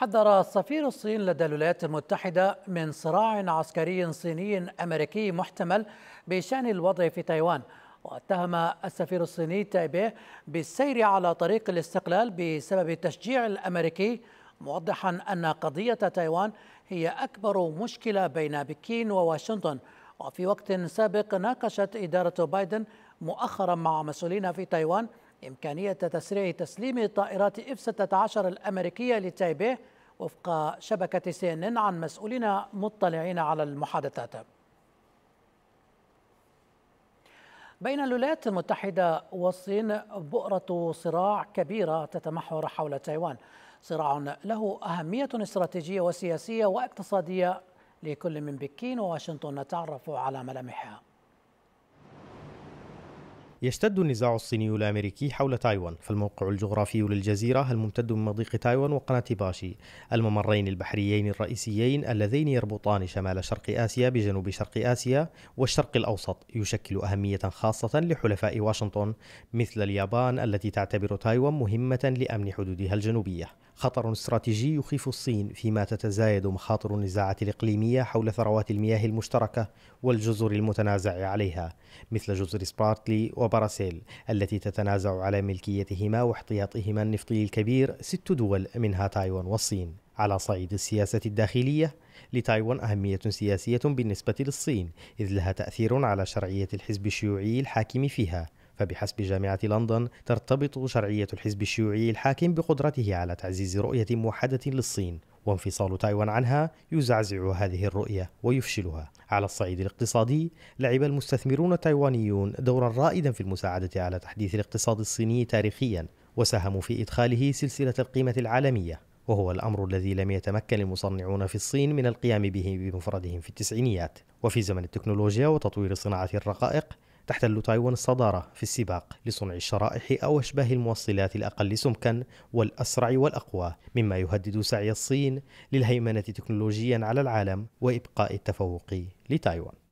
حذر سفير الصين لدى الولايات المتحدة من صراع عسكري صيني أمريكي محتمل بشأن الوضع في تايوان واتهم السفير الصيني تايبيه بالسير على طريق الاستقلال بسبب التشجيع الأمريكي موضحا أن قضية تايوان هي أكبر مشكلة بين بكين وواشنطن وفي وقت سابق ناقشت إدارة بايدن مؤخرا مع مسؤولين في تايوان إمكانية تسريع تسليم طائرات إف 16 الأمريكية لتايبيه وفق شبكة سي إن إن عن مسؤولين مطلعين على المحادثات بين الولايات المتحدة والصين بؤرة صراع كبيرة تتمحور حول تايوان صراع له أهمية استراتيجية وسياسية واقتصادية لكل من بكين وواشنطن نتعرف على ملامحها يشتد النزاع الصيني الامريكي حول تايوان فالموقع الجغرافي للجزيره الممتد من مضيق تايوان وقناه باشي الممرين البحريين الرئيسيين اللذين يربطان شمال شرق اسيا بجنوب شرق اسيا والشرق الاوسط يشكل اهميه خاصه لحلفاء واشنطن مثل اليابان التي تعتبر تايوان مهمه لامن حدودها الجنوبيه خطر استراتيجي يخيف الصين فيما تتزايد مخاطر النزاعات الاقليميه حول ثروات المياه المشتركه والجزر المتنازع عليها مثل جزر سبارتلي و وبراسيل التي تتنازع على ملكيتهما واحتياطهما النفطي الكبير ست دول منها تايوان والصين على صعيد السياسة الداخلية لتايوان أهمية سياسية بالنسبة للصين إذ لها تأثير على شرعية الحزب الشيوعي الحاكم فيها فبحسب جامعة لندن ترتبط شرعية الحزب الشيوعي الحاكم بقدرته على تعزيز رؤية موحدة للصين وانفصال تايوان عنها يزعزع هذه الرؤية ويفشلها على الصعيد الاقتصادي لعب المستثمرون التايوانيون دورا رائدا في المساعدة على تحديث الاقتصاد الصيني تاريخيا وساهموا في إدخاله سلسلة القيمة العالمية وهو الأمر الذي لم يتمكن المصنعون في الصين من القيام به بمفردهم في التسعينيات وفي زمن التكنولوجيا وتطوير صناعة الرقائق تحتل تايوان الصدارة في السباق لصنع الشرائح أو أشباه الموصلات الأقل سمكا والأسرع والأقوى مما يهدد سعي الصين للهيمنة تكنولوجيا على العالم وإبقاء التفوق لتايوان